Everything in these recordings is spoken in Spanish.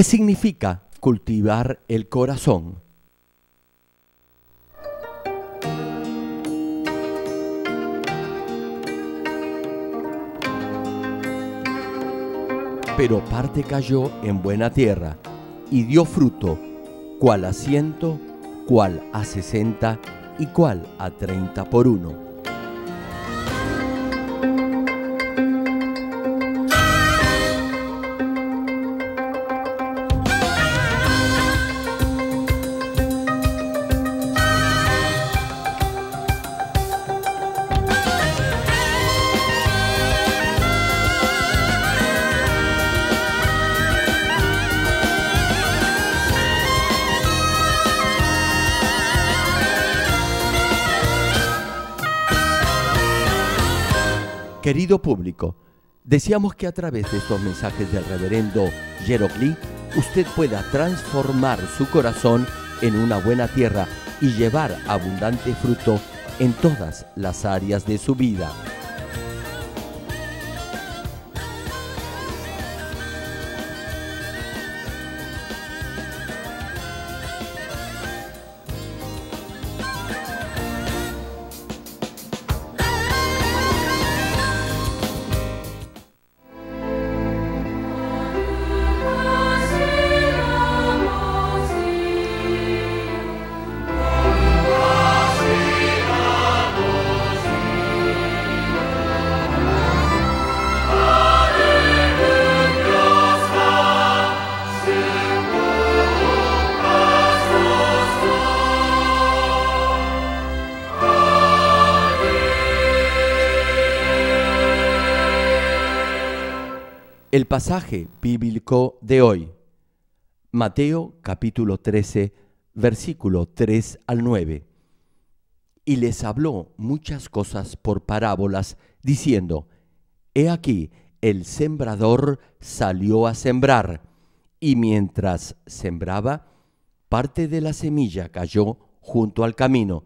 ¿Qué significa cultivar el corazón? Pero parte cayó en buena tierra y dio fruto, cual a ciento, cual a sesenta y cual a treinta por uno. Querido público, deseamos que a través de estos mensajes del reverendo Jerocli, usted pueda transformar su corazón en una buena tierra y llevar abundante fruto en todas las áreas de su vida. pasaje bíblico de hoy, Mateo capítulo 13, versículo 3 al 9. Y les habló muchas cosas por parábolas, diciendo, He aquí, el sembrador salió a sembrar, y mientras sembraba, parte de la semilla cayó junto al camino,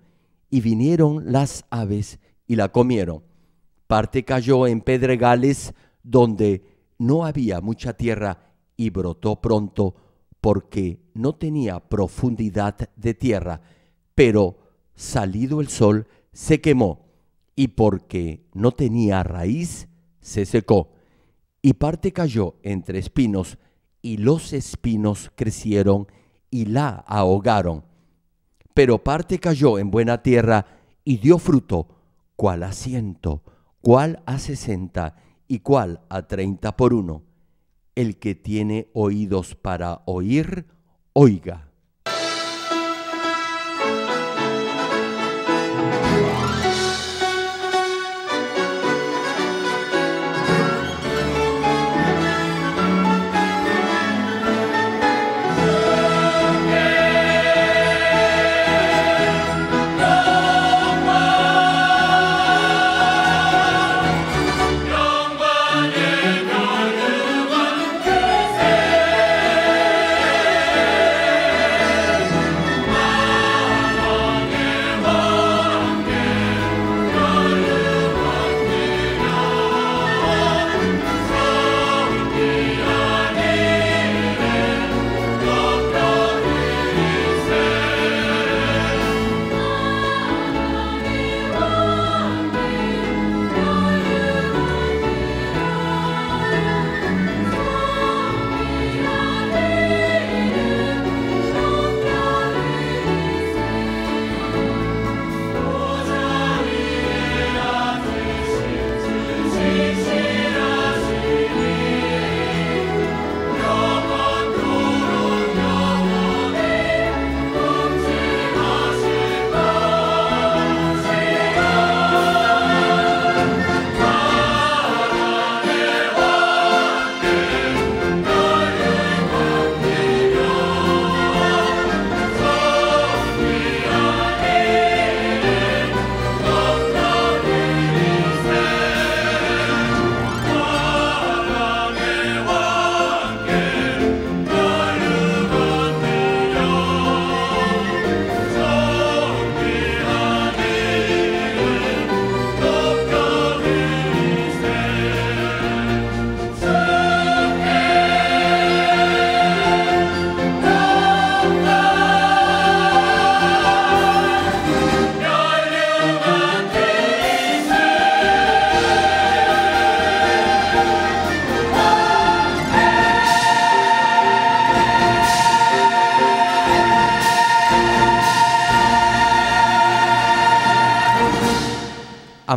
y vinieron las aves y la comieron. Parte cayó en pedregales donde no había mucha tierra y brotó pronto porque no tenía profundidad de tierra, pero salido el sol se quemó y porque no tenía raíz se secó y parte cayó entre espinos y los espinos crecieron y la ahogaron. Pero parte cayó en buena tierra y dio fruto, cual a ciento, cual a sesenta igual a 30 por 1. El que tiene oídos para oír, oiga.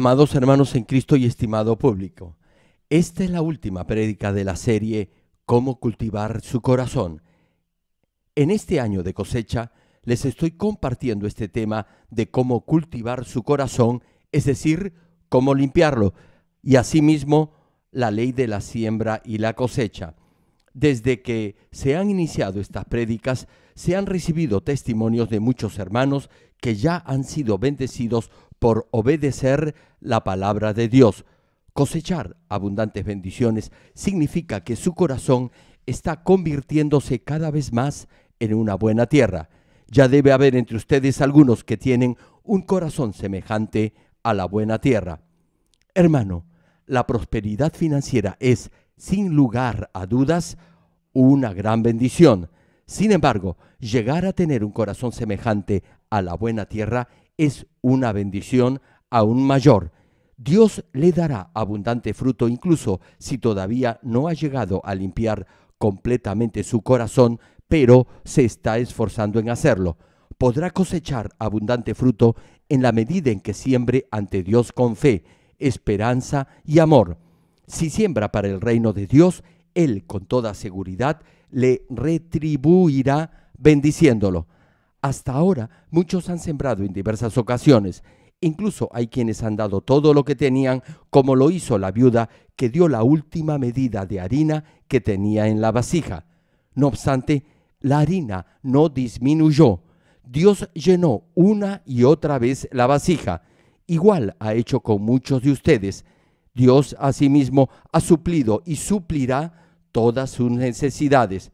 Amados hermanos en Cristo y estimado público, esta es la última prédica de la serie Cómo cultivar su corazón. En este año de cosecha les estoy compartiendo este tema de cómo cultivar su corazón, es decir, cómo limpiarlo, y asimismo la ley de la siembra y la cosecha. Desde que se han iniciado estas prédicas, se han recibido testimonios de muchos hermanos que ya han sido bendecidos por obedecer la palabra de Dios. Cosechar abundantes bendiciones significa que su corazón está convirtiéndose cada vez más en una buena tierra. Ya debe haber entre ustedes algunos que tienen un corazón semejante a la buena tierra. Hermano, la prosperidad financiera es, sin lugar a dudas, una gran bendición. Sin embargo, llegar a tener un corazón semejante a la buena tierra es una bendición aún mayor. Dios le dará abundante fruto incluso si todavía no ha llegado a limpiar completamente su corazón, pero se está esforzando en hacerlo. Podrá cosechar abundante fruto en la medida en que siembre ante Dios con fe, esperanza y amor. Si siembra para el reino de Dios, Él con toda seguridad le retribuirá bendiciéndolo. Hasta ahora muchos han sembrado en diversas ocasiones. Incluso hay quienes han dado todo lo que tenían, como lo hizo la viuda que dio la última medida de harina que tenía en la vasija. No obstante, la harina no disminuyó. Dios llenó una y otra vez la vasija. Igual ha hecho con muchos de ustedes. Dios asimismo ha suplido y suplirá todas sus necesidades.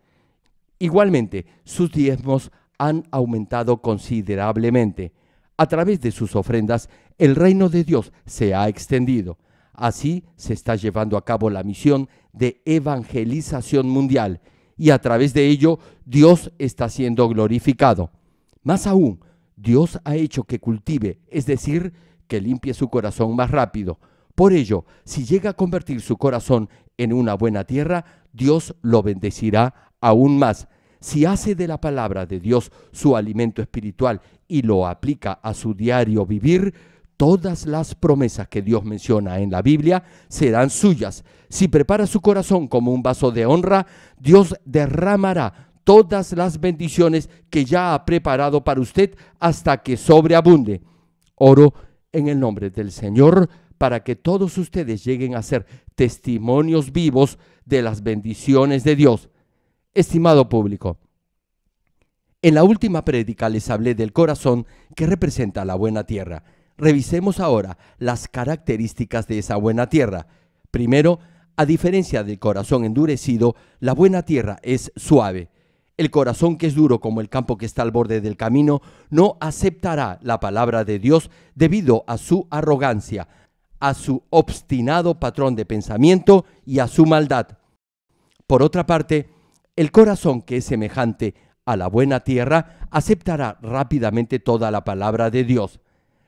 Igualmente, sus diezmos han aumentado considerablemente. A través de sus ofrendas, el reino de Dios se ha extendido. Así se está llevando a cabo la misión de evangelización mundial y a través de ello Dios está siendo glorificado. Más aún, Dios ha hecho que cultive, es decir, que limpie su corazón más rápido. Por ello, si llega a convertir su corazón en una buena tierra, Dios lo bendecirá aún más si hace de la palabra de Dios su alimento espiritual y lo aplica a su diario vivir, todas las promesas que Dios menciona en la Biblia serán suyas. Si prepara su corazón como un vaso de honra, Dios derramará todas las bendiciones que ya ha preparado para usted hasta que sobreabunde. Oro en el nombre del Señor para que todos ustedes lleguen a ser testimonios vivos de las bendiciones de Dios. Estimado público, en la última prédica les hablé del corazón que representa la buena tierra. Revisemos ahora las características de esa buena tierra. Primero, a diferencia del corazón endurecido, la buena tierra es suave. El corazón que es duro como el campo que está al borde del camino no aceptará la palabra de Dios debido a su arrogancia, a su obstinado patrón de pensamiento y a su maldad. Por otra parte, el corazón que es semejante a la buena tierra aceptará rápidamente toda la palabra de Dios.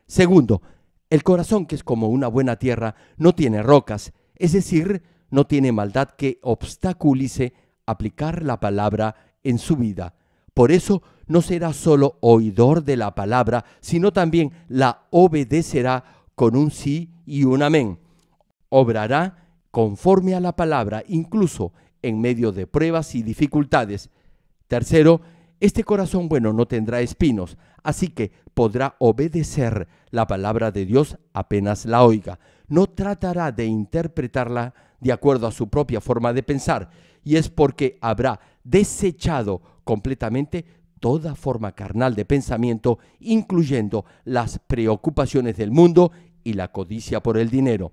Segundo, el corazón que es como una buena tierra no tiene rocas, es decir, no tiene maldad que obstaculice aplicar la palabra en su vida. Por eso no será solo oidor de la palabra, sino también la obedecerá con un sí y un amén. Obrará conforme a la palabra, incluso en medio de pruebas y dificultades. Tercero, este corazón bueno no tendrá espinos, así que podrá obedecer la palabra de Dios apenas la oiga. No tratará de interpretarla de acuerdo a su propia forma de pensar, y es porque habrá desechado completamente toda forma carnal de pensamiento, incluyendo las preocupaciones del mundo y la codicia por el dinero.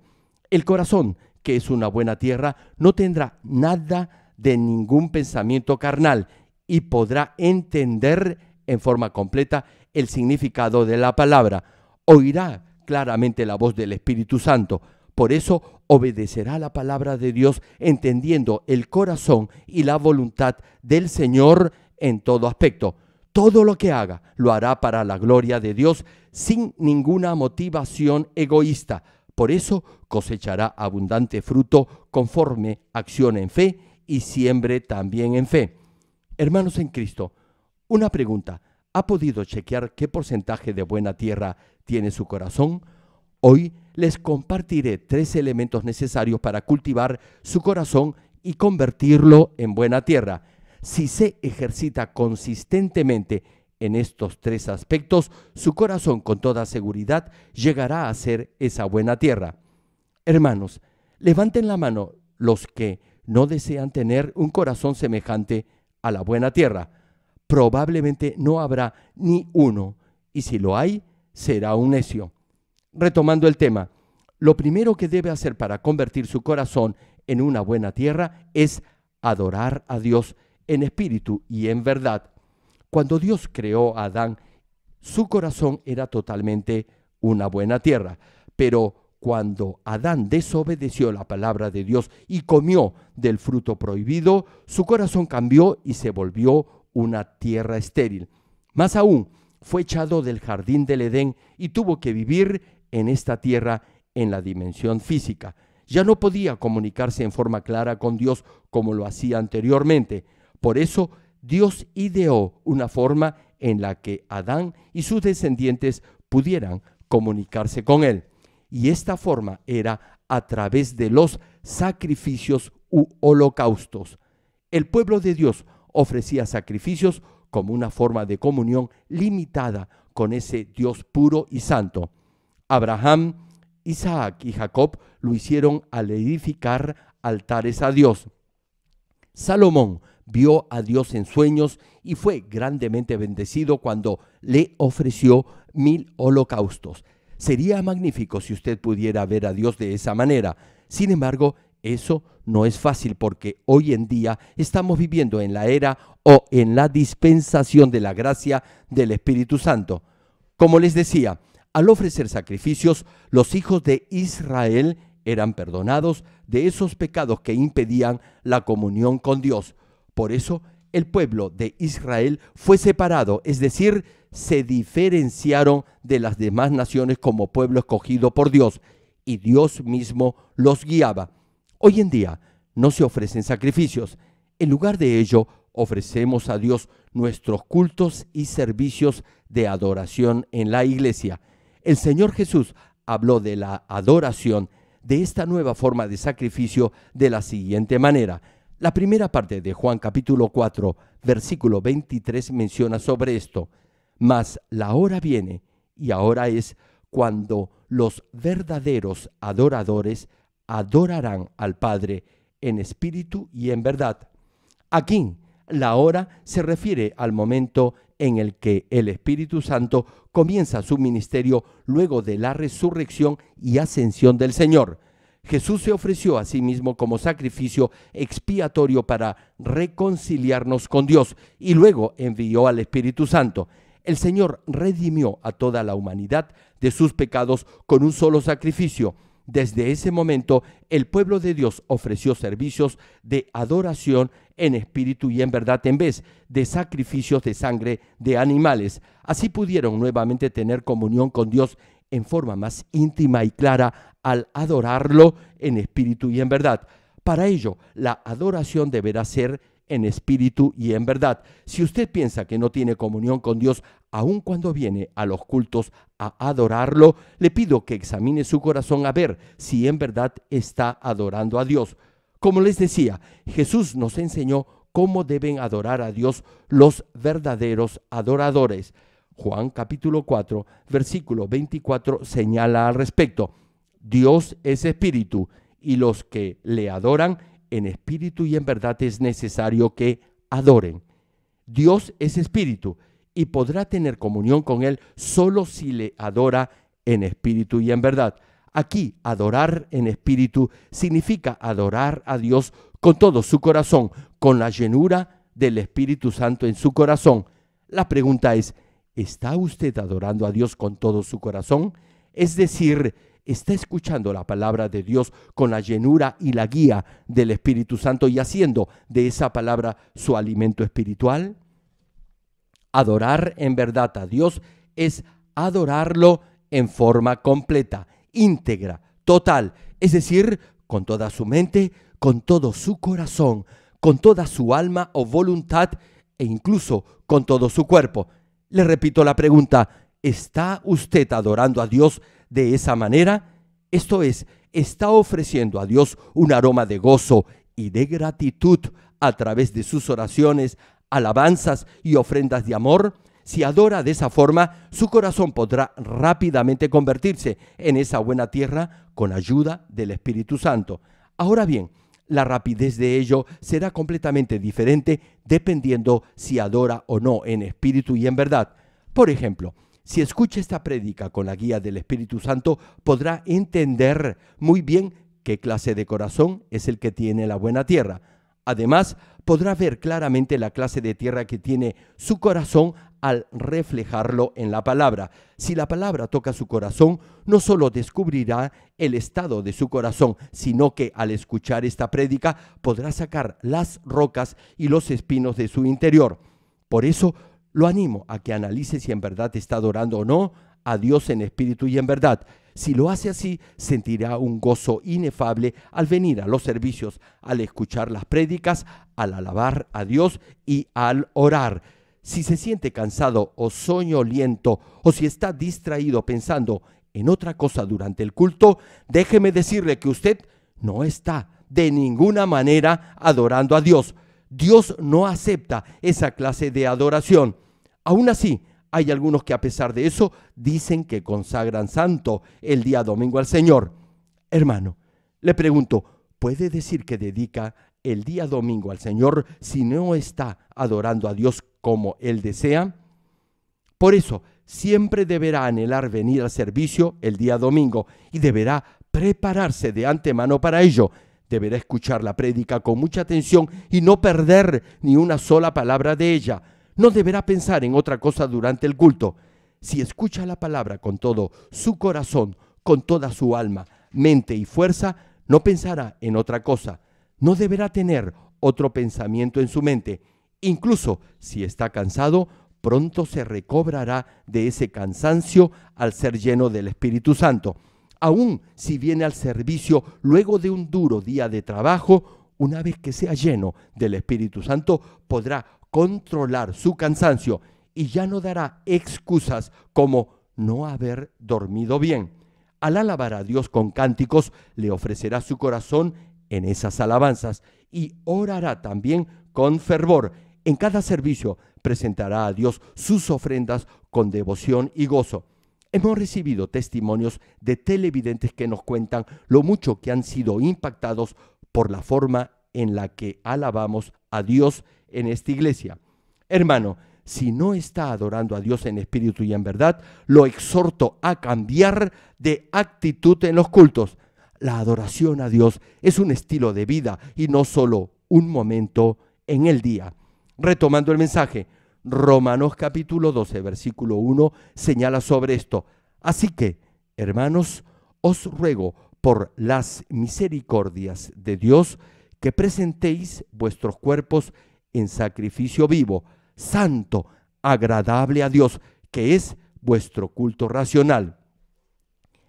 El corazón que es una buena tierra, no tendrá nada de ningún pensamiento carnal y podrá entender en forma completa el significado de la palabra. Oirá claramente la voz del Espíritu Santo. Por eso obedecerá la palabra de Dios entendiendo el corazón y la voluntad del Señor en todo aspecto. Todo lo que haga lo hará para la gloria de Dios sin ninguna motivación egoísta, por eso cosechará abundante fruto conforme acción en fe y siembre también en fe. Hermanos en Cristo, una pregunta. ¿Ha podido chequear qué porcentaje de buena tierra tiene su corazón? Hoy les compartiré tres elementos necesarios para cultivar su corazón y convertirlo en buena tierra. Si se ejercita consistentemente en estos tres aspectos, su corazón con toda seguridad llegará a ser esa buena tierra. Hermanos, levanten la mano los que no desean tener un corazón semejante a la buena tierra. Probablemente no habrá ni uno, y si lo hay, será un necio. Retomando el tema, lo primero que debe hacer para convertir su corazón en una buena tierra es adorar a Dios en espíritu y en verdad. Cuando Dios creó a Adán, su corazón era totalmente una buena tierra, pero cuando Adán desobedeció la palabra de Dios y comió del fruto prohibido, su corazón cambió y se volvió una tierra estéril. Más aún, fue echado del jardín del Edén y tuvo que vivir en esta tierra en la dimensión física. Ya no podía comunicarse en forma clara con Dios como lo hacía anteriormente. Por eso Dios ideó una forma en la que Adán y sus descendientes pudieran comunicarse con Él. Y esta forma era a través de los sacrificios u holocaustos. El pueblo de Dios ofrecía sacrificios como una forma de comunión limitada con ese Dios puro y santo. Abraham, Isaac y Jacob lo hicieron al edificar altares a Dios. Salomón vio a Dios en sueños y fue grandemente bendecido cuando le ofreció mil holocaustos. Sería magnífico si usted pudiera ver a Dios de esa manera. Sin embargo, eso no es fácil porque hoy en día estamos viviendo en la era o en la dispensación de la gracia del Espíritu Santo. Como les decía, al ofrecer sacrificios, los hijos de Israel eran perdonados de esos pecados que impedían la comunión con Dios. Por eso el pueblo de Israel fue separado, es decir, se diferenciaron de las demás naciones como pueblo escogido por Dios, y Dios mismo los guiaba. Hoy en día no se ofrecen sacrificios, en lugar de ello ofrecemos a Dios nuestros cultos y servicios de adoración en la iglesia. El Señor Jesús habló de la adoración de esta nueva forma de sacrificio de la siguiente manera. La primera parte de Juan capítulo 4, versículo 23 menciona sobre esto, mas la hora viene y ahora es cuando los verdaderos adoradores adorarán al Padre en espíritu y en verdad. Aquí la hora se refiere al momento en el que el Espíritu Santo comienza su ministerio luego de la resurrección y ascensión del Señor. Jesús se ofreció a sí mismo como sacrificio expiatorio para reconciliarnos con Dios y luego envió al Espíritu Santo. El Señor redimió a toda la humanidad de sus pecados con un solo sacrificio. Desde ese momento, el pueblo de Dios ofreció servicios de adoración en espíritu y en verdad en vez de sacrificios de sangre de animales. Así pudieron nuevamente tener comunión con Dios en forma más íntima y clara al adorarlo en espíritu y en verdad. Para ello, la adoración deberá ser en espíritu y en verdad. Si usted piensa que no tiene comunión con Dios, aun cuando viene a los cultos a adorarlo, le pido que examine su corazón a ver si en verdad está adorando a Dios. Como les decía, Jesús nos enseñó cómo deben adorar a Dios los verdaderos adoradores. Juan capítulo 4, versículo 24 señala al respecto, Dios es espíritu y los que le adoran en espíritu y en verdad es necesario que adoren. Dios es espíritu y podrá tener comunión con Él solo si le adora en espíritu y en verdad. Aquí, adorar en espíritu significa adorar a Dios con todo su corazón, con la llenura del Espíritu Santo en su corazón. La pregunta es, ¿Está usted adorando a Dios con todo su corazón? Es decir, ¿está escuchando la palabra de Dios con la llenura y la guía del Espíritu Santo y haciendo de esa palabra su alimento espiritual? Adorar en verdad a Dios es adorarlo en forma completa, íntegra, total, es decir, con toda su mente, con todo su corazón, con toda su alma o voluntad e incluso con todo su cuerpo. Le repito la pregunta, ¿está usted adorando a Dios de esa manera? Esto es, ¿está ofreciendo a Dios un aroma de gozo y de gratitud a través de sus oraciones, alabanzas y ofrendas de amor? Si adora de esa forma, su corazón podrá rápidamente convertirse en esa buena tierra con ayuda del Espíritu Santo. Ahora bien, la rapidez de ello será completamente diferente dependiendo si adora o no en espíritu y en verdad. Por ejemplo, si escucha esta prédica con la guía del Espíritu Santo, podrá entender muy bien qué clase de corazón es el que tiene la buena tierra. Además, podrá ver claramente la clase de tierra que tiene su corazón al reflejarlo en la palabra. Si la palabra toca su corazón, no solo descubrirá el estado de su corazón, sino que al escuchar esta prédica podrá sacar las rocas y los espinos de su interior. Por eso lo animo a que analice si en verdad está adorando o no a Dios en espíritu y en verdad. Si lo hace así, sentirá un gozo inefable al venir a los servicios, al escuchar las prédicas, al alabar a Dios y al orar si se siente cansado o soñoliento o si está distraído pensando en otra cosa durante el culto, déjeme decirle que usted no está de ninguna manera adorando a Dios. Dios no acepta esa clase de adoración. Aún así, hay algunos que a pesar de eso dicen que consagran santo el día domingo al Señor. Hermano, le pregunto, ¿puede decir que dedica el día domingo al Señor si no está adorando a Dios como Él desea. Por eso, siempre deberá anhelar venir al servicio el día domingo y deberá prepararse de antemano para ello. Deberá escuchar la prédica con mucha atención y no perder ni una sola palabra de ella. No deberá pensar en otra cosa durante el culto. Si escucha la palabra con todo su corazón, con toda su alma, mente y fuerza, no pensará en otra cosa. No deberá tener otro pensamiento en su mente. Incluso si está cansado, pronto se recobrará de ese cansancio al ser lleno del Espíritu Santo. Aún si viene al servicio luego de un duro día de trabajo, una vez que sea lleno del Espíritu Santo, podrá controlar su cansancio y ya no dará excusas como no haber dormido bien. Al alabar a Dios con cánticos, le ofrecerá su corazón en esas alabanzas y orará también con fervor en cada servicio presentará a Dios sus ofrendas con devoción y gozo. Hemos recibido testimonios de televidentes que nos cuentan lo mucho que han sido impactados por la forma en la que alabamos a Dios en esta iglesia. Hermano, si no está adorando a Dios en espíritu y en verdad, lo exhorto a cambiar de actitud en los cultos. La adoración a Dios es un estilo de vida y no solo un momento en el día. Retomando el mensaje, Romanos capítulo 12, versículo 1 señala sobre esto. Así que, hermanos, os ruego por las misericordias de Dios que presentéis vuestros cuerpos en sacrificio vivo, santo, agradable a Dios, que es vuestro culto racional.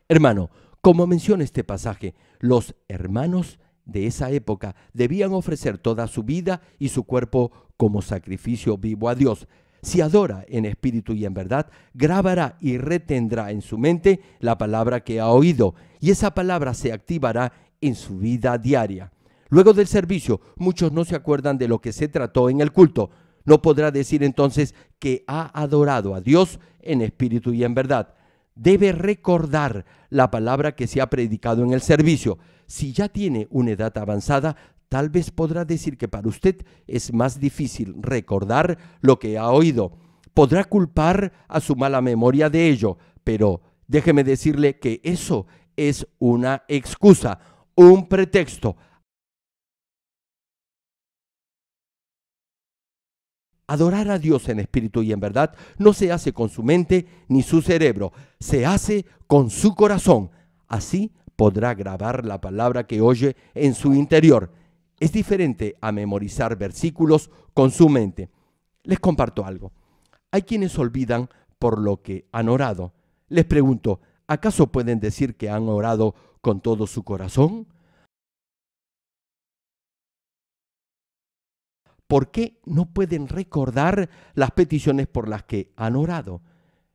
Hermano, como menciona este pasaje, los hermanos de esa época debían ofrecer toda su vida y su cuerpo como sacrificio vivo a Dios. Si adora en espíritu y en verdad, grabará y retendrá en su mente la palabra que ha oído, y esa palabra se activará en su vida diaria. Luego del servicio, muchos no se acuerdan de lo que se trató en el culto. No podrá decir entonces que ha adorado a Dios en espíritu y en verdad. Debe recordar la palabra que se ha predicado en el servicio. Si ya tiene una edad avanzada, Tal vez podrá decir que para usted es más difícil recordar lo que ha oído. Podrá culpar a su mala memoria de ello, pero déjeme decirle que eso es una excusa, un pretexto. Adorar a Dios en espíritu y en verdad no se hace con su mente ni su cerebro, se hace con su corazón. Así podrá grabar la palabra que oye en su interior. Es diferente a memorizar versículos con su mente. Les comparto algo. Hay quienes olvidan por lo que han orado. Les pregunto, ¿acaso pueden decir que han orado con todo su corazón? ¿Por qué no pueden recordar las peticiones por las que han orado?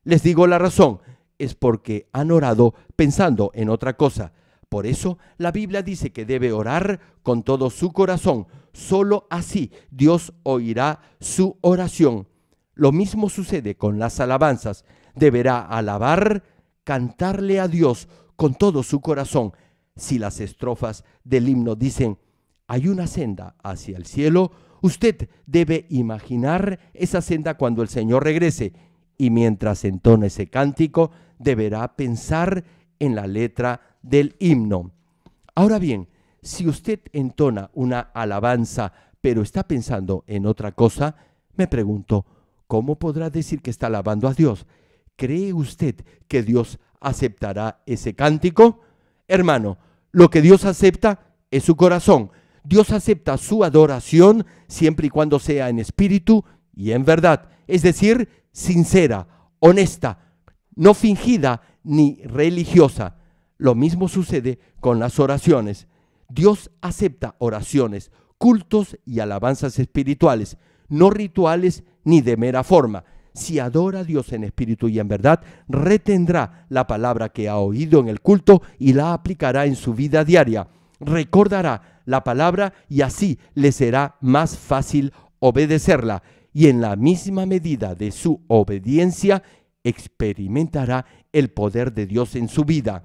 Les digo la razón, es porque han orado pensando en otra cosa. Por eso la Biblia dice que debe orar con todo su corazón. Solo así Dios oirá su oración. Lo mismo sucede con las alabanzas. Deberá alabar, cantarle a Dios con todo su corazón. Si las estrofas del himno dicen, hay una senda hacia el cielo, usted debe imaginar esa senda cuando el Señor regrese y mientras entone ese cántico, deberá pensar en la letra del himno. Ahora bien, si usted entona una alabanza pero está pensando en otra cosa, me pregunto, ¿cómo podrá decir que está alabando a Dios? ¿Cree usted que Dios aceptará ese cántico? Hermano, lo que Dios acepta es su corazón. Dios acepta su adoración siempre y cuando sea en espíritu y en verdad, es decir, sincera, honesta, no fingida ni religiosa. Lo mismo sucede con las oraciones. Dios acepta oraciones, cultos y alabanzas espirituales, no rituales ni de mera forma. Si adora a Dios en espíritu y en verdad, retendrá la palabra que ha oído en el culto y la aplicará en su vida diaria. Recordará la palabra y así le será más fácil obedecerla. Y en la misma medida de su obediencia, experimentará el poder de Dios en su vida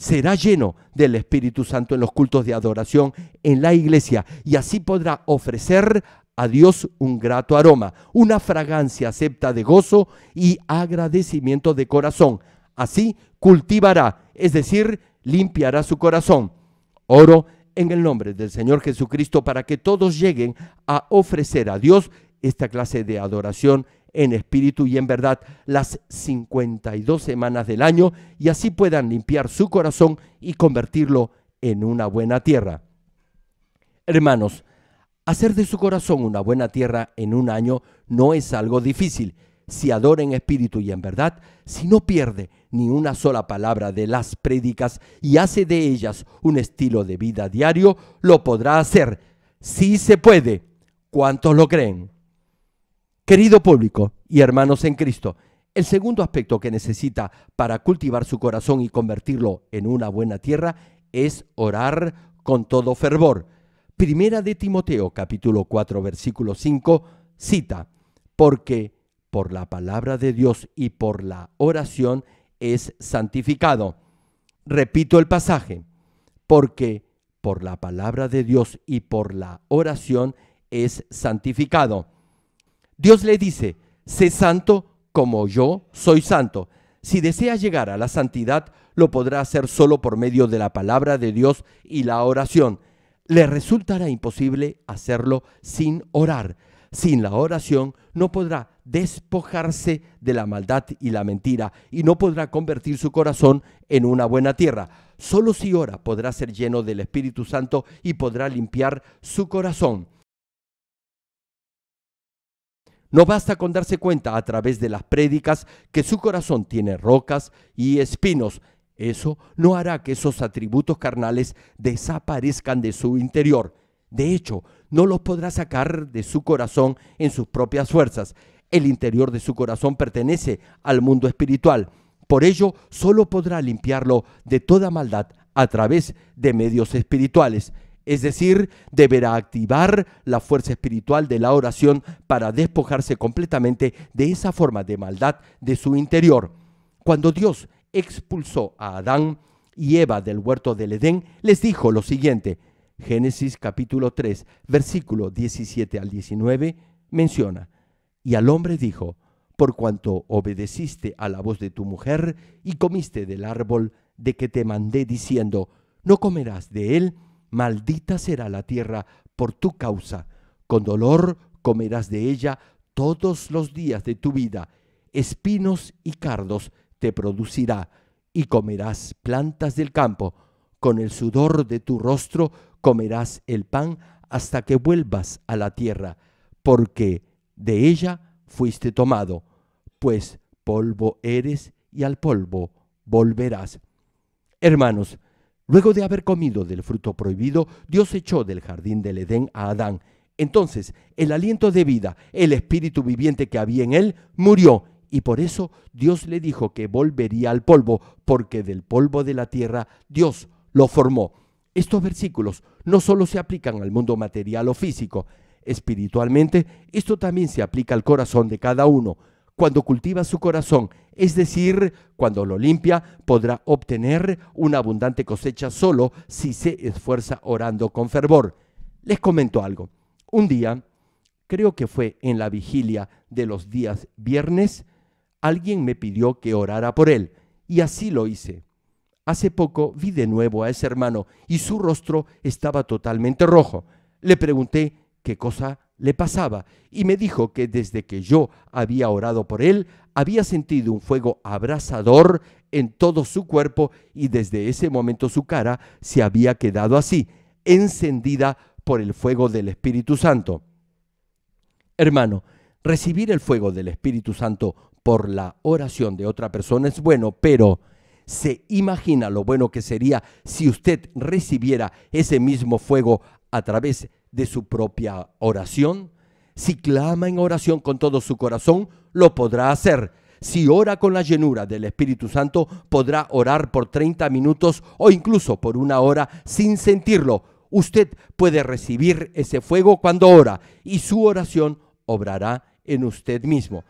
será lleno del Espíritu Santo en los cultos de adoración en la iglesia y así podrá ofrecer a Dios un grato aroma, una fragancia acepta de gozo y agradecimiento de corazón. Así cultivará, es decir, limpiará su corazón. Oro en el nombre del Señor Jesucristo para que todos lleguen a ofrecer a Dios esta clase de adoración en espíritu y en verdad las 52 semanas del año y así puedan limpiar su corazón y convertirlo en una buena tierra. Hermanos, hacer de su corazón una buena tierra en un año no es algo difícil si adora en espíritu y en verdad, si no pierde ni una sola palabra de las prédicas y hace de ellas un estilo de vida diario, lo podrá hacer. Sí se puede. ¿Cuántos lo creen? Querido público y hermanos en Cristo, el segundo aspecto que necesita para cultivar su corazón y convertirlo en una buena tierra es orar con todo fervor. Primera de Timoteo capítulo 4 versículo 5 cita, porque por la palabra de Dios y por la oración es santificado. Repito el pasaje, porque por la palabra de Dios y por la oración es santificado. Dios le dice, sé santo como yo soy santo. Si desea llegar a la santidad, lo podrá hacer solo por medio de la palabra de Dios y la oración. Le resultará imposible hacerlo sin orar. Sin la oración no podrá despojarse de la maldad y la mentira y no podrá convertir su corazón en una buena tierra. Solo si ora podrá ser lleno del Espíritu Santo y podrá limpiar su corazón. No basta con darse cuenta a través de las prédicas que su corazón tiene rocas y espinos. Eso no hará que esos atributos carnales desaparezcan de su interior. De hecho, no los podrá sacar de su corazón en sus propias fuerzas. El interior de su corazón pertenece al mundo espiritual. Por ello, solo podrá limpiarlo de toda maldad a través de medios espirituales. Es decir, deberá activar la fuerza espiritual de la oración para despojarse completamente de esa forma de maldad de su interior. Cuando Dios expulsó a Adán y Eva del huerto del Edén, les dijo lo siguiente. Génesis capítulo 3, versículo 17 al 19 menciona, y al hombre dijo, por cuanto obedeciste a la voz de tu mujer y comiste del árbol de que te mandé diciendo, no comerás de él, maldita será la tierra por tu causa, con dolor comerás de ella todos los días de tu vida, espinos y cardos te producirá, y comerás plantas del campo, con el sudor de tu rostro comerás el pan hasta que vuelvas a la tierra, porque de ella fuiste tomado, pues polvo eres y al polvo volverás. Hermanos, Luego de haber comido del fruto prohibido, Dios echó del jardín del Edén a Adán. Entonces el aliento de vida, el espíritu viviente que había en él, murió. Y por eso Dios le dijo que volvería al polvo, porque del polvo de la tierra Dios lo formó. Estos versículos no solo se aplican al mundo material o físico, espiritualmente esto también se aplica al corazón de cada uno cuando cultiva su corazón, es decir, cuando lo limpia, podrá obtener una abundante cosecha solo si se esfuerza orando con fervor. Les comento algo. Un día, creo que fue en la vigilia de los días viernes, alguien me pidió que orara por él, y así lo hice. Hace poco vi de nuevo a ese hermano y su rostro estaba totalmente rojo. Le pregunté qué cosa le pasaba y me dijo que desde que yo había orado por él, había sentido un fuego abrasador en todo su cuerpo y desde ese momento su cara se había quedado así, encendida por el fuego del Espíritu Santo. Hermano, recibir el fuego del Espíritu Santo por la oración de otra persona es bueno, pero se imagina lo bueno que sería si usted recibiera ese mismo fuego a través de de su propia oración. Si clama en oración con todo su corazón, lo podrá hacer. Si ora con la llenura del Espíritu Santo, podrá orar por 30 minutos o incluso por una hora sin sentirlo. Usted puede recibir ese fuego cuando ora y su oración obrará en usted mismo.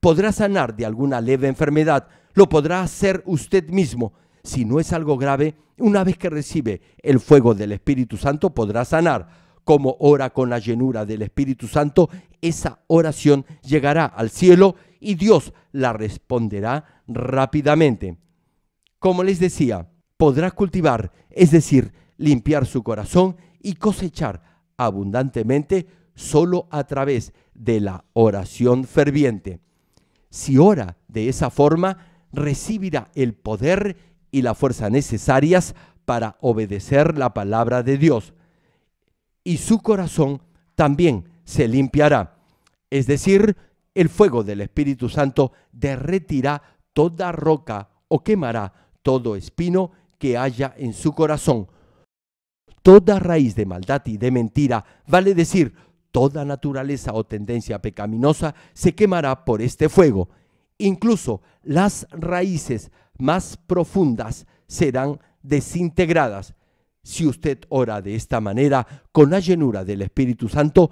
Podrá sanar de alguna leve enfermedad, lo podrá hacer usted mismo. Si no es algo grave, una vez que recibe el fuego del Espíritu Santo podrá sanar como ora con la llenura del Espíritu Santo, esa oración llegará al cielo y Dios la responderá rápidamente. Como les decía, podrá cultivar, es decir, limpiar su corazón y cosechar abundantemente solo a través de la oración ferviente. Si ora de esa forma, recibirá el poder y la fuerza necesarias para obedecer la palabra de Dios y su corazón también se limpiará. Es decir, el fuego del Espíritu Santo derretirá toda roca o quemará todo espino que haya en su corazón. Toda raíz de maldad y de mentira, vale decir, toda naturaleza o tendencia pecaminosa se quemará por este fuego. Incluso las raíces más profundas serán desintegradas. Si usted ora de esta manera, con la llenura del Espíritu Santo,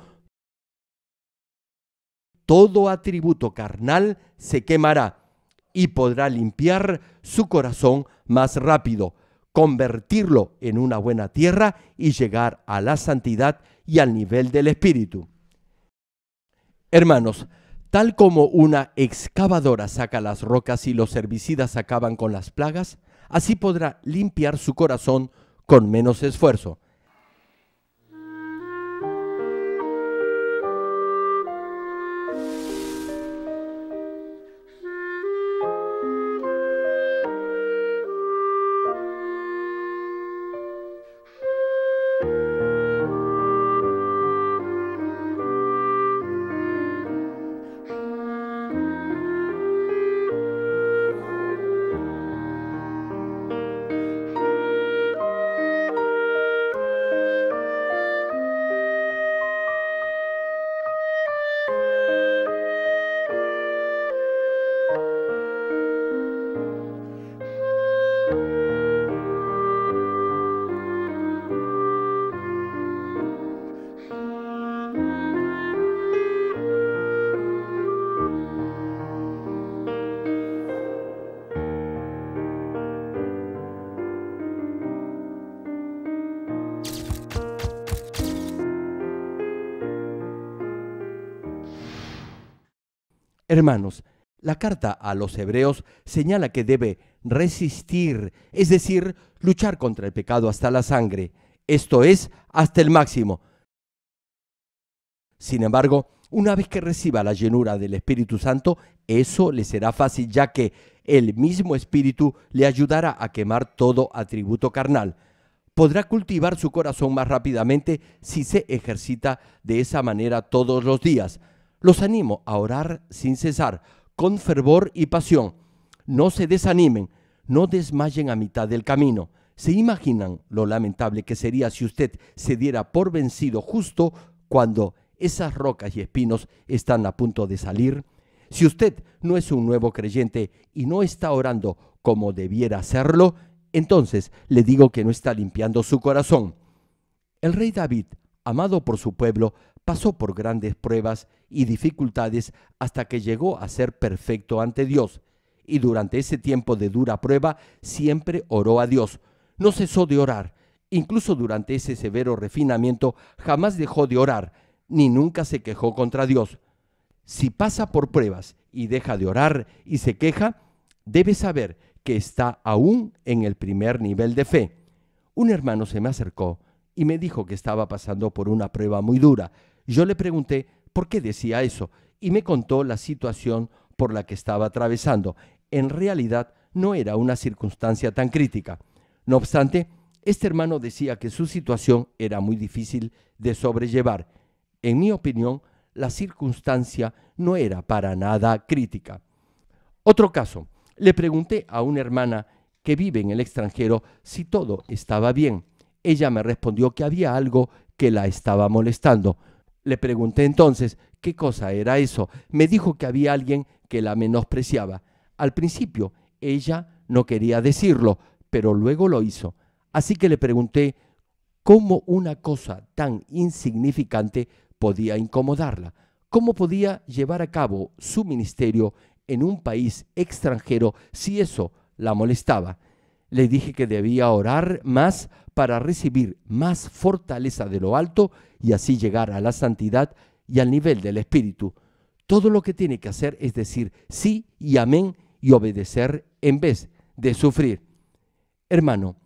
todo atributo carnal se quemará y podrá limpiar su corazón más rápido, convertirlo en una buena tierra y llegar a la santidad y al nivel del Espíritu. Hermanos, tal como una excavadora saca las rocas y los herbicidas acaban con las plagas, así podrá limpiar su corazón con menos esfuerzo. Hermanos, la carta a los hebreos señala que debe resistir, es decir, luchar contra el pecado hasta la sangre, esto es, hasta el máximo. Sin embargo, una vez que reciba la llenura del Espíritu Santo, eso le será fácil ya que el mismo Espíritu le ayudará a quemar todo atributo carnal. Podrá cultivar su corazón más rápidamente si se ejercita de esa manera todos los días. Los animo a orar sin cesar, con fervor y pasión. No se desanimen, no desmayen a mitad del camino. ¿Se imaginan lo lamentable que sería si usted se diera por vencido justo cuando esas rocas y espinos están a punto de salir? Si usted no es un nuevo creyente y no está orando como debiera hacerlo, entonces le digo que no está limpiando su corazón. El rey David, amado por su pueblo, pasó por grandes pruebas y dificultades hasta que llegó a ser perfecto ante Dios, y durante ese tiempo de dura prueba siempre oró a Dios. No cesó de orar, incluso durante ese severo refinamiento jamás dejó de orar, ni nunca se quejó contra Dios. Si pasa por pruebas y deja de orar y se queja, debe saber que está aún en el primer nivel de fe. Un hermano se me acercó y me dijo que estaba pasando por una prueba muy dura, yo le pregunté por qué decía eso y me contó la situación por la que estaba atravesando. En realidad no era una circunstancia tan crítica. No obstante, este hermano decía que su situación era muy difícil de sobrellevar. En mi opinión, la circunstancia no era para nada crítica. Otro caso, le pregunté a una hermana que vive en el extranjero si todo estaba bien. Ella me respondió que había algo que la estaba molestando. Le pregunté entonces qué cosa era eso. Me dijo que había alguien que la menospreciaba. Al principio ella no quería decirlo, pero luego lo hizo. Así que le pregunté cómo una cosa tan insignificante podía incomodarla, cómo podía llevar a cabo su ministerio en un país extranjero si eso la molestaba. Le dije que debía orar más para recibir más fortaleza de lo alto y así llegar a la santidad y al nivel del Espíritu, todo lo que tiene que hacer es decir sí y amén y obedecer en vez de sufrir. Hermano,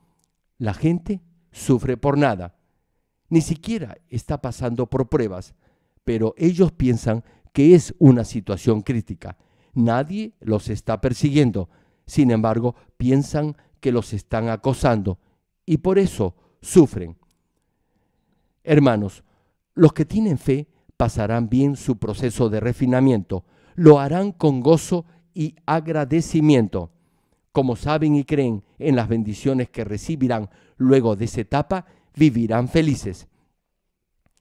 la gente sufre por nada. Ni siquiera está pasando por pruebas, pero ellos piensan que es una situación crítica. Nadie los está persiguiendo. Sin embargo, piensan que los están acosando y por eso sufren. Hermanos, los que tienen fe pasarán bien su proceso de refinamiento, lo harán con gozo y agradecimiento. Como saben y creen en las bendiciones que recibirán luego de esa etapa, vivirán felices.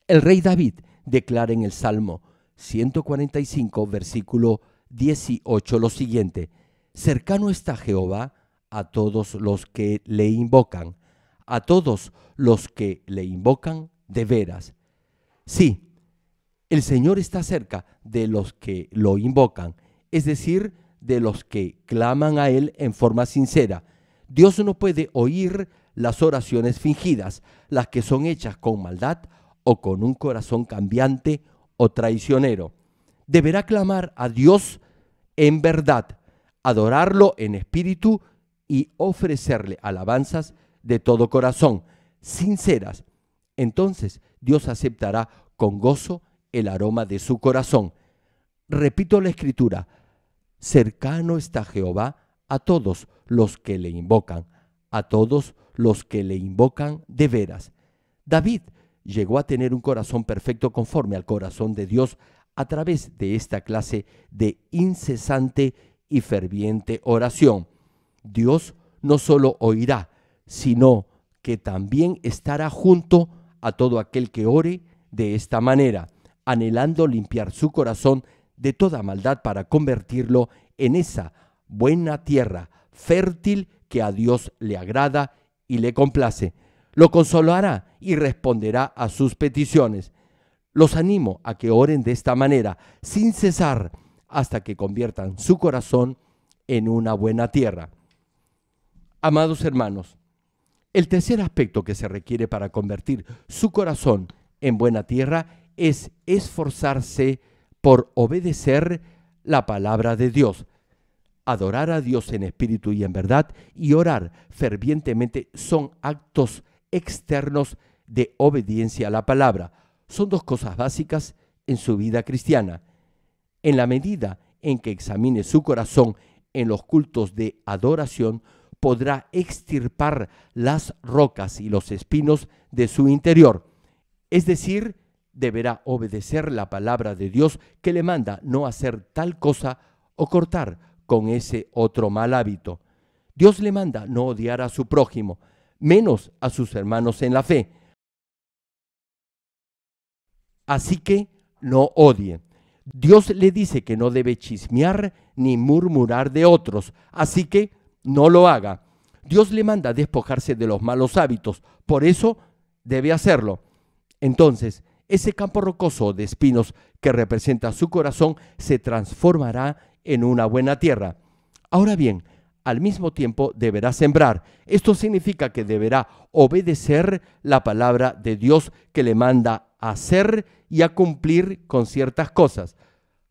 El rey David declara en el Salmo 145, versículo 18 lo siguiente, cercano está Jehová a todos los que le invocan, a todos los que le invocan de veras. Sí, el Señor está cerca de los que lo invocan, es decir, de los que claman a Él en forma sincera. Dios no puede oír las oraciones fingidas, las que son hechas con maldad o con un corazón cambiante o traicionero. Deberá clamar a Dios en verdad, adorarlo en espíritu y ofrecerle alabanzas de todo corazón, sinceras, entonces Dios aceptará con gozo el aroma de su corazón. Repito la escritura, cercano está Jehová a todos los que le invocan, a todos los que le invocan de veras. David llegó a tener un corazón perfecto conforme al corazón de Dios a través de esta clase de incesante y ferviente oración. Dios no solo oirá, sino que también estará junto a todo aquel que ore de esta manera, anhelando limpiar su corazón de toda maldad para convertirlo en esa buena tierra fértil que a Dios le agrada y le complace. Lo consolará y responderá a sus peticiones. Los animo a que oren de esta manera, sin cesar, hasta que conviertan su corazón en una buena tierra. Amados hermanos, el tercer aspecto que se requiere para convertir su corazón en buena tierra es esforzarse por obedecer la palabra de Dios, adorar a Dios en espíritu y en verdad y orar fervientemente son actos externos de obediencia a la palabra. Son dos cosas básicas en su vida cristiana. En la medida en que examine su corazón en los cultos de adoración, podrá extirpar las rocas y los espinos de su interior. Es decir, deberá obedecer la palabra de Dios que le manda no hacer tal cosa o cortar con ese otro mal hábito. Dios le manda no odiar a su prójimo, menos a sus hermanos en la fe. Así que no odie. Dios le dice que no debe chismear ni murmurar de otros, así que no lo haga. Dios le manda despojarse de los malos hábitos, por eso debe hacerlo. Entonces, ese campo rocoso de espinos que representa su corazón se transformará en una buena tierra. Ahora bien, al mismo tiempo deberá sembrar. Esto significa que deberá obedecer la palabra de Dios que le manda a hacer y a cumplir con ciertas cosas.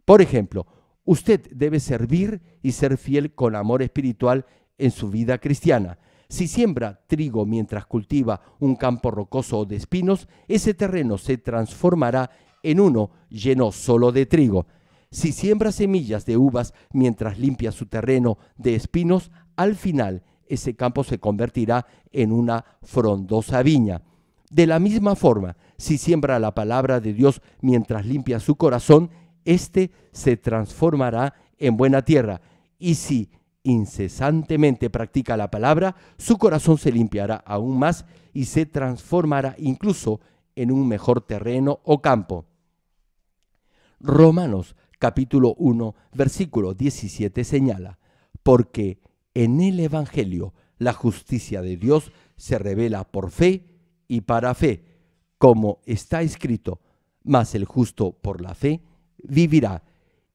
Por ejemplo, Usted debe servir y ser fiel con amor espiritual en su vida cristiana. Si siembra trigo mientras cultiva un campo rocoso o de espinos, ese terreno se transformará en uno lleno solo de trigo. Si siembra semillas de uvas mientras limpia su terreno de espinos, al final ese campo se convertirá en una frondosa viña. De la misma forma, si siembra la palabra de Dios mientras limpia su corazón, este se transformará en buena tierra. Y si incesantemente practica la palabra, su corazón se limpiará aún más y se transformará incluso en un mejor terreno o campo. Romanos capítulo 1, versículo 17 señala, porque en el Evangelio la justicia de Dios se revela por fe y para fe, como está escrito, mas el justo por la fe vivirá.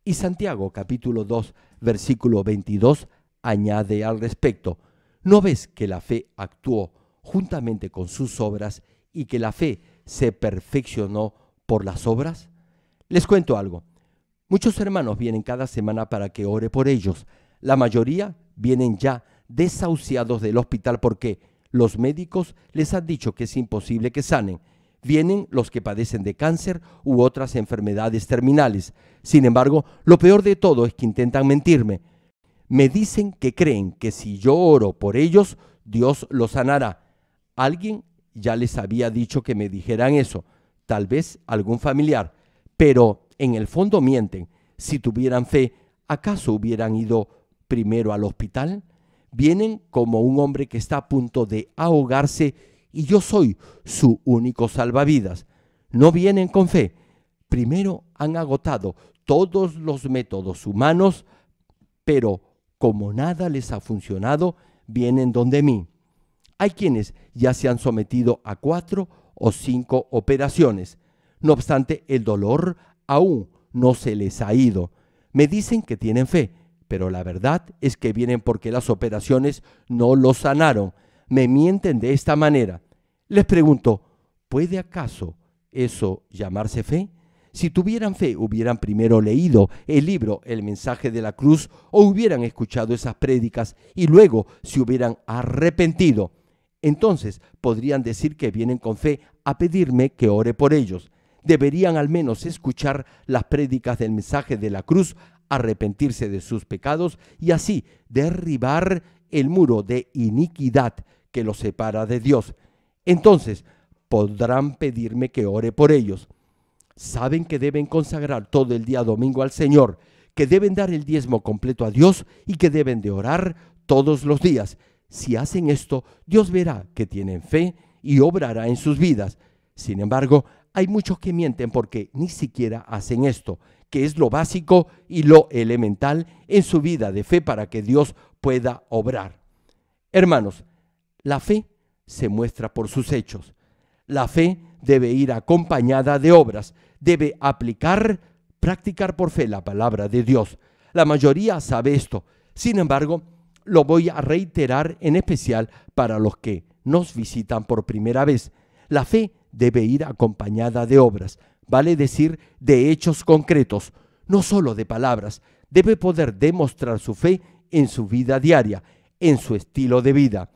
Y Santiago capítulo 2 versículo 22 añade al respecto, ¿no ves que la fe actuó juntamente con sus obras y que la fe se perfeccionó por las obras? Les cuento algo. Muchos hermanos vienen cada semana para que ore por ellos. La mayoría vienen ya desahuciados del hospital porque los médicos les han dicho que es imposible que sanen vienen los que padecen de cáncer u otras enfermedades terminales. Sin embargo, lo peor de todo es que intentan mentirme. Me dicen que creen que si yo oro por ellos, Dios los sanará. Alguien ya les había dicho que me dijeran eso, tal vez algún familiar, pero en el fondo mienten. Si tuvieran fe, ¿acaso hubieran ido primero al hospital? Vienen como un hombre que está a punto de ahogarse y yo soy su único salvavidas. No vienen con fe. Primero han agotado todos los métodos humanos, pero como nada les ha funcionado, vienen donde mí. Hay quienes ya se han sometido a cuatro o cinco operaciones. No obstante, el dolor aún no se les ha ido. Me dicen que tienen fe, pero la verdad es que vienen porque las operaciones no los sanaron, me mienten de esta manera? Les pregunto, ¿puede acaso eso llamarse fe? Si tuvieran fe, hubieran primero leído el libro El mensaje de la cruz o hubieran escuchado esas prédicas y luego se hubieran arrepentido. Entonces podrían decir que vienen con fe a pedirme que ore por ellos. Deberían al menos escuchar las prédicas del mensaje de la cruz, arrepentirse de sus pecados y así derribar el muro de iniquidad que los separa de Dios. Entonces, podrán pedirme que ore por ellos. Saben que deben consagrar todo el día domingo al Señor, que deben dar el diezmo completo a Dios y que deben de orar todos los días. Si hacen esto, Dios verá que tienen fe y obrará en sus vidas. Sin embargo, hay muchos que mienten porque ni siquiera hacen esto, que es lo básico y lo elemental en su vida de fe para que Dios pueda obrar. Hermanos, la fe se muestra por sus hechos. La fe debe ir acompañada de obras, debe aplicar, practicar por fe la palabra de Dios. La mayoría sabe esto. Sin embargo, lo voy a reiterar en especial para los que nos visitan por primera vez. La fe debe ir acompañada de obras, vale decir, de hechos concretos, no solo de palabras. Debe poder demostrar su fe en su vida diaria, en su estilo de vida.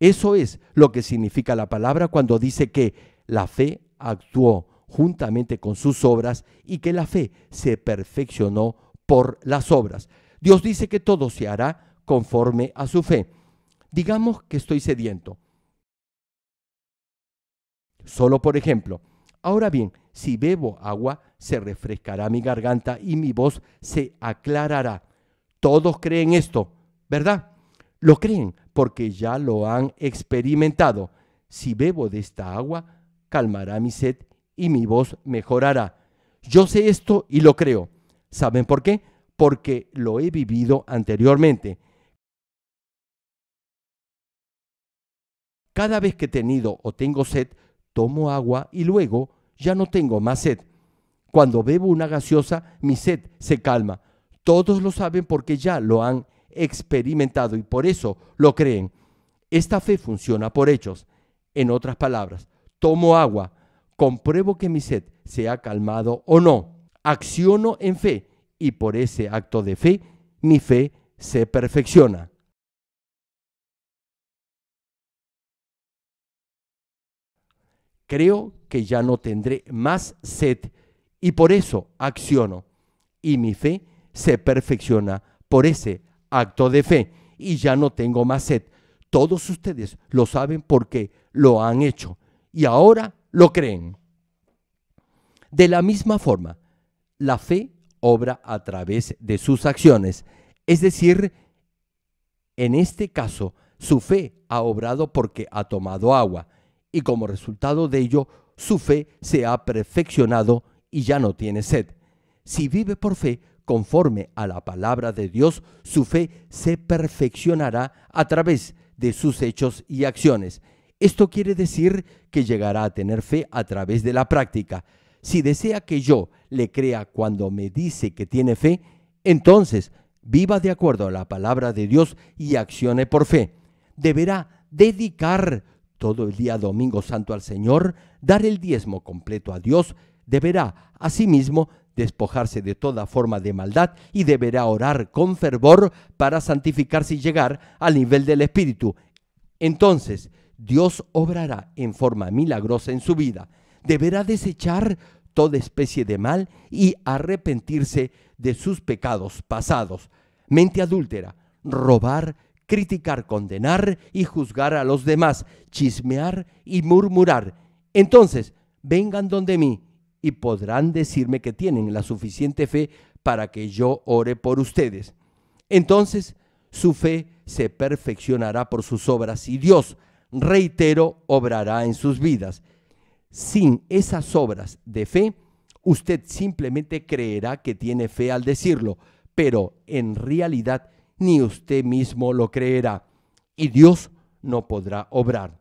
Eso es lo que significa la palabra cuando dice que la fe actuó juntamente con sus obras y que la fe se perfeccionó por las obras. Dios dice que todo se hará conforme a su fe. Digamos que estoy sediento. Solo por ejemplo. Ahora bien, si bebo agua, se refrescará mi garganta y mi voz se aclarará. Todos creen esto, ¿verdad? Lo creen porque ya lo han experimentado. Si bebo de esta agua, calmará mi sed y mi voz mejorará. Yo sé esto y lo creo. ¿Saben por qué? Porque lo he vivido anteriormente. Cada vez que he tenido o tengo sed, tomo agua y luego ya no tengo más sed. Cuando bebo una gaseosa, mi sed se calma. Todos lo saben porque ya lo han experimentado y por eso lo creen. Esta fe funciona por hechos. En otras palabras, tomo agua, compruebo que mi sed se ha calmado o no, acciono en fe y por ese acto de fe mi fe se perfecciona. Creo que ya no tendré más sed y por eso acciono y mi fe se perfecciona por ese acto de fe y ya no tengo más sed. Todos ustedes lo saben porque lo han hecho y ahora lo creen. De la misma forma, la fe obra a través de sus acciones, es decir, en este caso, su fe ha obrado porque ha tomado agua y como resultado de ello, su fe se ha perfeccionado y ya no tiene sed. Si vive por fe, conforme a la palabra de Dios, su fe se perfeccionará a través de sus hechos y acciones. Esto quiere decir que llegará a tener fe a través de la práctica. Si desea que yo le crea cuando me dice que tiene fe, entonces viva de acuerdo a la palabra de Dios y accione por fe. Deberá dedicar todo el día domingo santo al Señor, dar el diezmo completo a Dios, deberá asimismo despojarse de toda forma de maldad y deberá orar con fervor para santificarse y llegar al nivel del Espíritu. Entonces, Dios obrará en forma milagrosa en su vida. Deberá desechar toda especie de mal y arrepentirse de sus pecados pasados. Mente adúltera, robar, criticar, condenar y juzgar a los demás, chismear y murmurar. Entonces, vengan donde mí y podrán decirme que tienen la suficiente fe para que yo ore por ustedes. Entonces su fe se perfeccionará por sus obras y Dios, reitero, obrará en sus vidas. Sin esas obras de fe, usted simplemente creerá que tiene fe al decirlo, pero en realidad ni usted mismo lo creerá y Dios no podrá obrar.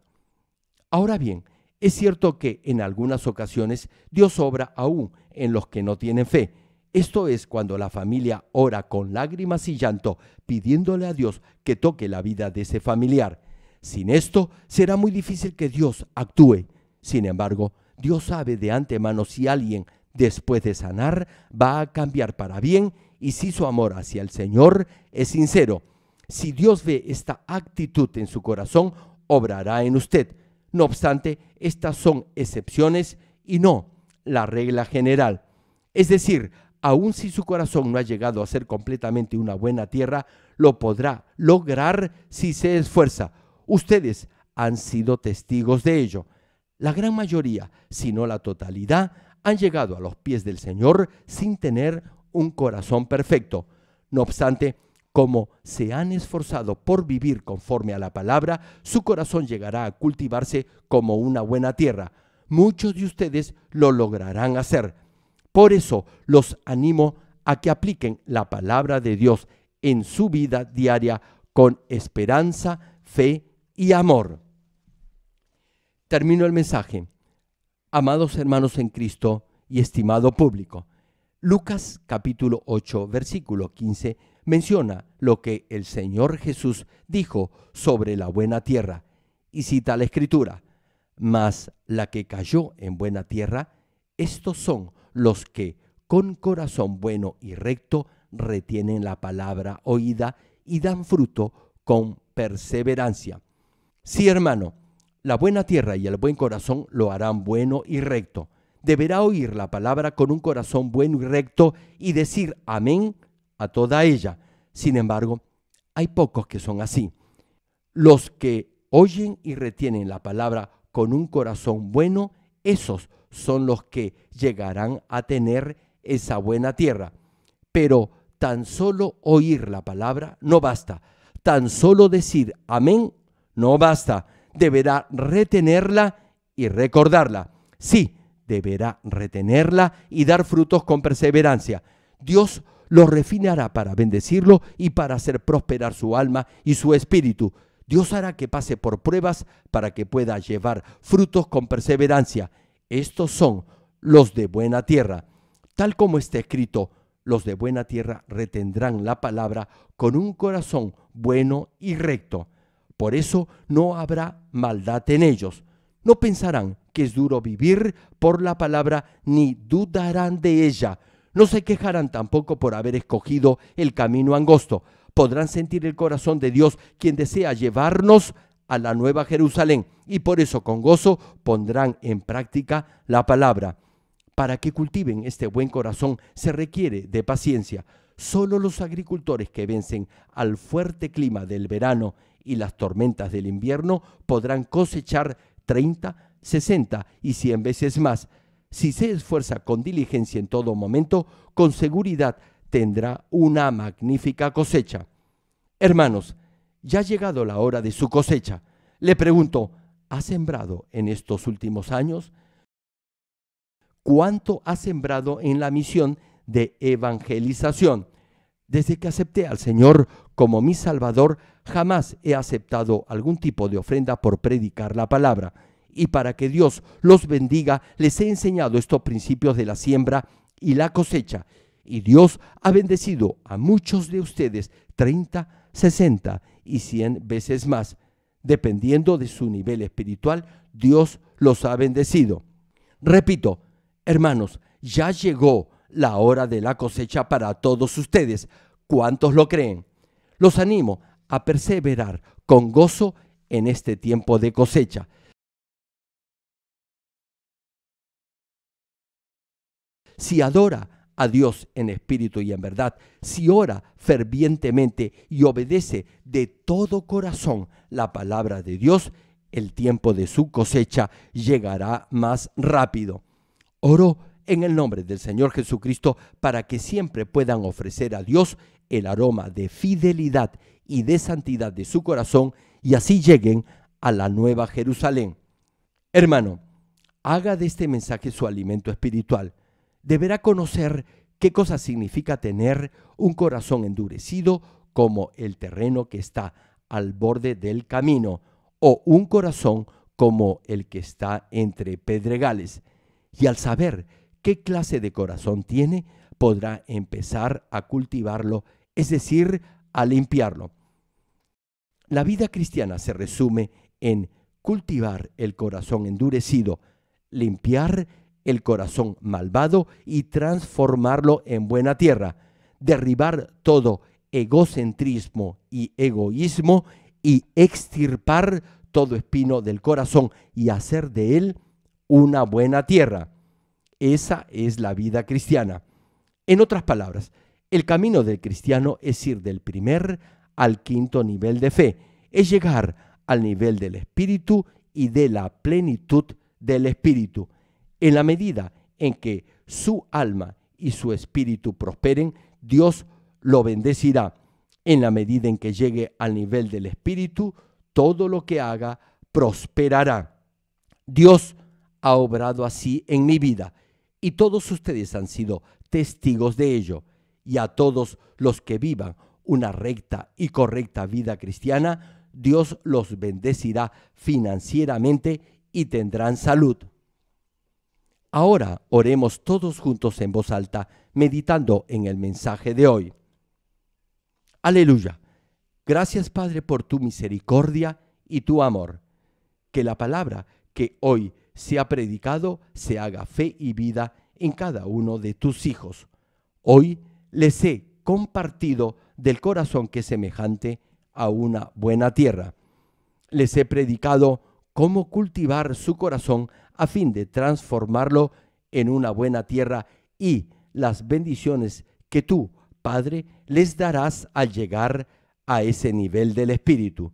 Ahora bien, es cierto que en algunas ocasiones Dios obra aún en los que no tienen fe. Esto es cuando la familia ora con lágrimas y llanto, pidiéndole a Dios que toque la vida de ese familiar. Sin esto, será muy difícil que Dios actúe. Sin embargo, Dios sabe de antemano si alguien, después de sanar, va a cambiar para bien y si su amor hacia el Señor es sincero. Si Dios ve esta actitud en su corazón, obrará en usted. No obstante, estas son excepciones y no la regla general. Es decir, aun si su corazón no ha llegado a ser completamente una buena tierra, lo podrá lograr si se esfuerza. Ustedes han sido testigos de ello. La gran mayoría, si no la totalidad, han llegado a los pies del Señor sin tener un corazón perfecto. No obstante, como se han esforzado por vivir conforme a la palabra, su corazón llegará a cultivarse como una buena tierra. Muchos de ustedes lo lograrán hacer. Por eso los animo a que apliquen la palabra de Dios en su vida diaria con esperanza, fe y amor. Termino el mensaje. Amados hermanos en Cristo y estimado público, Lucas capítulo 8 versículo 15 menciona lo que el Señor Jesús dijo sobre la buena tierra y cita la escritura, mas la que cayó en buena tierra, estos son los que con corazón bueno y recto retienen la palabra oída y dan fruto con perseverancia. Sí, hermano, la buena tierra y el buen corazón lo harán bueno y recto. Deberá oír la palabra con un corazón bueno y recto y decir amén a toda ella. Sin embargo, hay pocos que son así. Los que oyen y retienen la palabra con un corazón bueno, esos son los que llegarán a tener esa buena tierra. Pero tan solo oír la palabra no basta. Tan solo decir amén no basta. Deberá retenerla y recordarla. Sí, deberá retenerla y dar frutos con perseverancia. Dios lo refinará para bendecirlo y para hacer prosperar su alma y su espíritu. Dios hará que pase por pruebas para que pueda llevar frutos con perseverancia. Estos son los de buena tierra. Tal como está escrito, los de buena tierra retendrán la palabra con un corazón bueno y recto. Por eso no habrá maldad en ellos. No pensarán que es duro vivir por la palabra, ni dudarán de ella, no se quejarán tampoco por haber escogido el camino angosto. Podrán sentir el corazón de Dios quien desea llevarnos a la nueva Jerusalén y por eso con gozo pondrán en práctica la palabra. Para que cultiven este buen corazón se requiere de paciencia. Solo los agricultores que vencen al fuerte clima del verano y las tormentas del invierno podrán cosechar 30, 60 y 100 veces más. Si se esfuerza con diligencia en todo momento, con seguridad tendrá una magnífica cosecha. Hermanos, ya ha llegado la hora de su cosecha. Le pregunto, ¿ha sembrado en estos últimos años? ¿Cuánto ha sembrado en la misión de evangelización? Desde que acepté al Señor como mi Salvador, jamás he aceptado algún tipo de ofrenda por predicar la palabra y para que Dios los bendiga, les he enseñado estos principios de la siembra y la cosecha. Y Dios ha bendecido a muchos de ustedes 30, 60 y 100 veces más. Dependiendo de su nivel espiritual, Dios los ha bendecido. Repito, hermanos, ya llegó la hora de la cosecha para todos ustedes. ¿Cuántos lo creen? Los animo a perseverar con gozo en este tiempo de cosecha. si adora a Dios en espíritu y en verdad, si ora fervientemente y obedece de todo corazón la palabra de Dios, el tiempo de su cosecha llegará más rápido. Oro en el nombre del Señor Jesucristo para que siempre puedan ofrecer a Dios el aroma de fidelidad y de santidad de su corazón y así lleguen a la nueva Jerusalén. Hermano, haga de este mensaje su alimento espiritual deberá conocer qué cosa significa tener un corazón endurecido como el terreno que está al borde del camino o un corazón como el que está entre pedregales. Y al saber qué clase de corazón tiene, podrá empezar a cultivarlo, es decir, a limpiarlo. La vida cristiana se resume en cultivar el corazón endurecido, limpiar el corazón malvado y transformarlo en buena tierra, derribar todo egocentrismo y egoísmo y extirpar todo espino del corazón y hacer de él una buena tierra. Esa es la vida cristiana. En otras palabras, el camino del cristiano es ir del primer al quinto nivel de fe, es llegar al nivel del espíritu y de la plenitud del espíritu. En la medida en que su alma y su espíritu prosperen, Dios lo bendecirá. En la medida en que llegue al nivel del espíritu, todo lo que haga prosperará. Dios ha obrado así en mi vida y todos ustedes han sido testigos de ello. Y a todos los que vivan una recta y correcta vida cristiana, Dios los bendecirá financieramente y tendrán salud. Ahora oremos todos juntos en voz alta, meditando en el mensaje de hoy. Aleluya. Gracias Padre por tu misericordia y tu amor. Que la palabra que hoy se ha predicado se haga fe y vida en cada uno de tus hijos. Hoy les he compartido del corazón que es semejante a una buena tierra. Les he predicado cómo cultivar su corazón a fin de transformarlo en una buena tierra y las bendiciones que tú, Padre, les darás al llegar a ese nivel del Espíritu.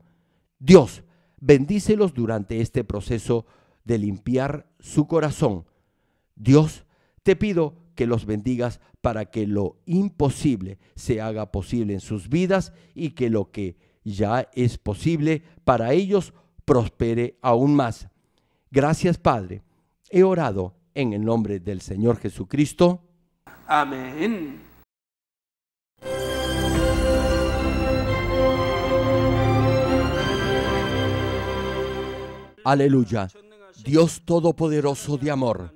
Dios, bendícelos durante este proceso de limpiar su corazón. Dios, te pido que los bendigas para que lo imposible se haga posible en sus vidas y que lo que ya es posible para ellos prospere aún más. Gracias Padre. He orado en el nombre del Señor Jesucristo. Amén. Aleluya. Dios Todopoderoso de amor,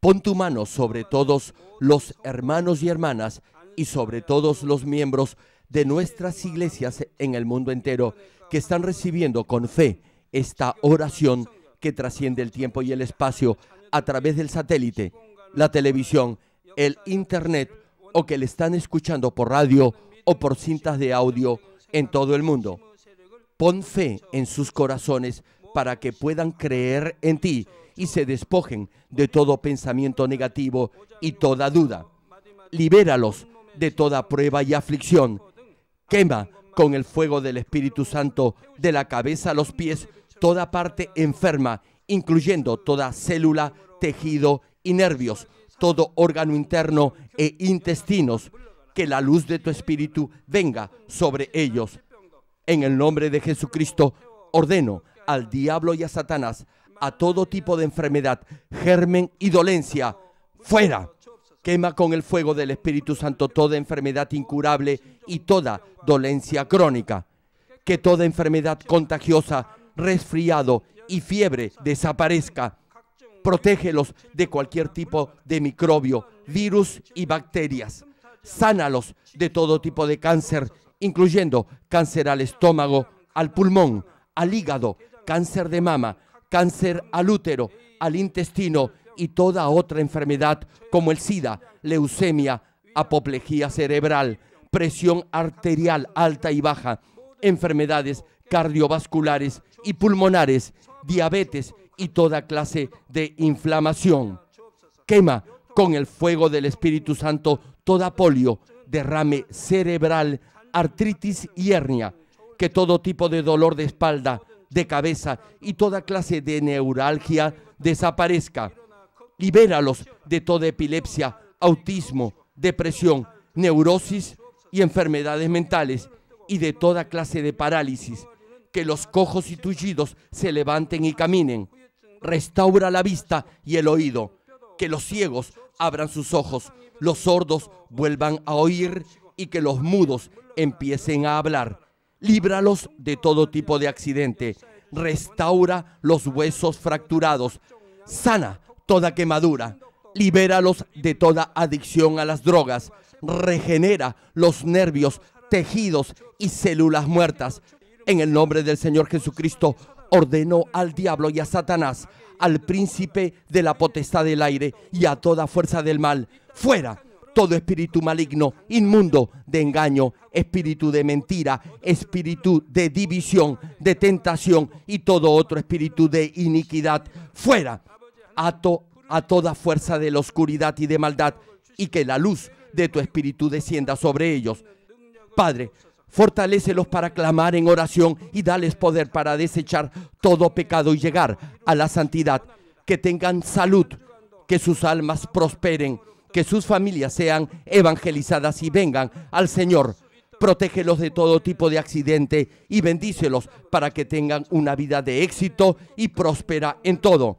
pon tu mano sobre todos los hermanos y hermanas y sobre todos los miembros de nuestras iglesias en el mundo entero que están recibiendo con fe esta oración que trasciende el tiempo y el espacio a través del satélite, la televisión, el internet o que le están escuchando por radio o por cintas de audio en todo el mundo. Pon fe en sus corazones para que puedan creer en ti y se despojen de todo pensamiento negativo y toda duda. Libéralos de toda prueba y aflicción. Quema con el fuego del Espíritu Santo de la cabeza a los pies toda parte enferma, incluyendo toda célula, tejido y nervios, todo órgano interno e intestinos, que la luz de tu espíritu venga sobre ellos. En el nombre de Jesucristo ordeno al diablo y a Satanás, a todo tipo de enfermedad, germen y dolencia, fuera Quema con el fuego del Espíritu Santo toda enfermedad incurable y toda dolencia crónica. Que toda enfermedad contagiosa, resfriado y fiebre desaparezca. Protégelos de cualquier tipo de microbio, virus y bacterias. Sánalos de todo tipo de cáncer, incluyendo cáncer al estómago, al pulmón, al hígado, cáncer de mama, cáncer al útero, al intestino y toda otra enfermedad como el SIDA, leucemia, apoplejía cerebral, presión arterial alta y baja, enfermedades cardiovasculares y pulmonares, diabetes y toda clase de inflamación. Quema con el fuego del Espíritu Santo toda polio, derrame cerebral, artritis y hernia, que todo tipo de dolor de espalda, de cabeza y toda clase de neuralgia desaparezca libéralos de toda epilepsia, autismo, depresión, neurosis y enfermedades mentales y de toda clase de parálisis. Que los cojos y tullidos se levanten y caminen. Restaura la vista y el oído. Que los ciegos abran sus ojos, los sordos vuelvan a oír y que los mudos empiecen a hablar. Líbralos de todo tipo de accidente. Restaura los huesos fracturados. Sana toda quemadura. Libéralos de toda adicción a las drogas. Regenera los nervios, tejidos y células muertas. En el nombre del Señor Jesucristo, ordenó al diablo y a Satanás, al príncipe de la potestad del aire y a toda fuerza del mal, fuera todo espíritu maligno, inmundo, de engaño, espíritu de mentira, espíritu de división, de tentación y todo otro espíritu de iniquidad, fuera a, a toda fuerza de la oscuridad y de maldad, y que la luz de tu espíritu descienda sobre ellos. Padre, fortalécelos para clamar en oración y dales poder para desechar todo pecado y llegar a la santidad. Que tengan salud, que sus almas prosperen, que sus familias sean evangelizadas y vengan al Señor. Protégelos de todo tipo de accidente y bendícelos para que tengan una vida de éxito y próspera en todo.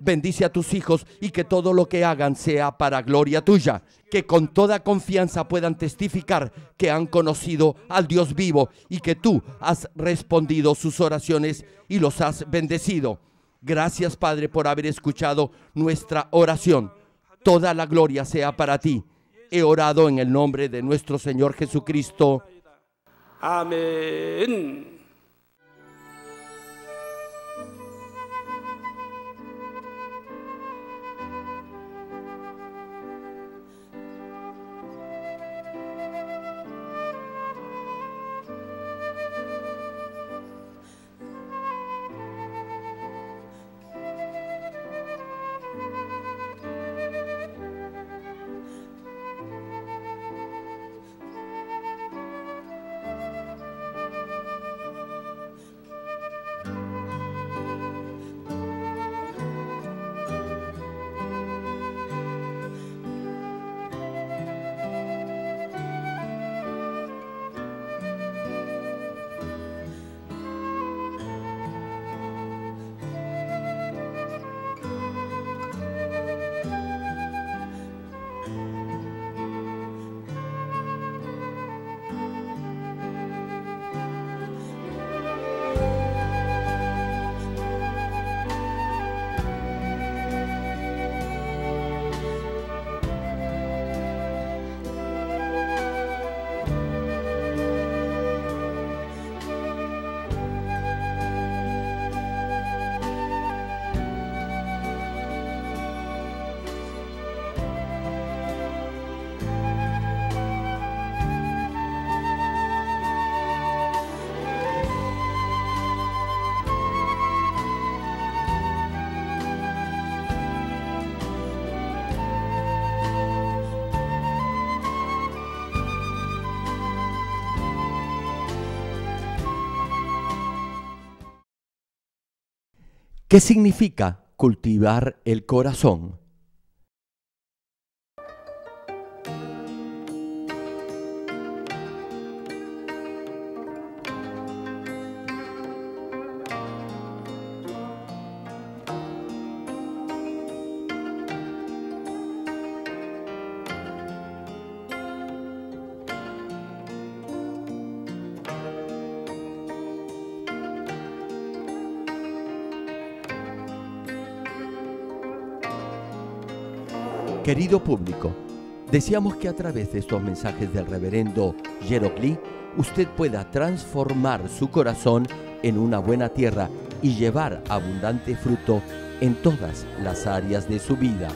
bendice a tus hijos y que todo lo que hagan sea para gloria tuya. Que con toda confianza puedan testificar que han conocido al Dios vivo y que tú has respondido sus oraciones y los has bendecido. Gracias Padre por haber escuchado nuestra oración. Toda la gloria sea para ti. He orado en el nombre de nuestro Señor Jesucristo. Amén. ¿Qué significa cultivar el corazón? Querido público, deseamos que a través de estos mensajes del reverendo Jerocli, usted pueda transformar su corazón en una buena tierra y llevar abundante fruto en todas las áreas de su vida.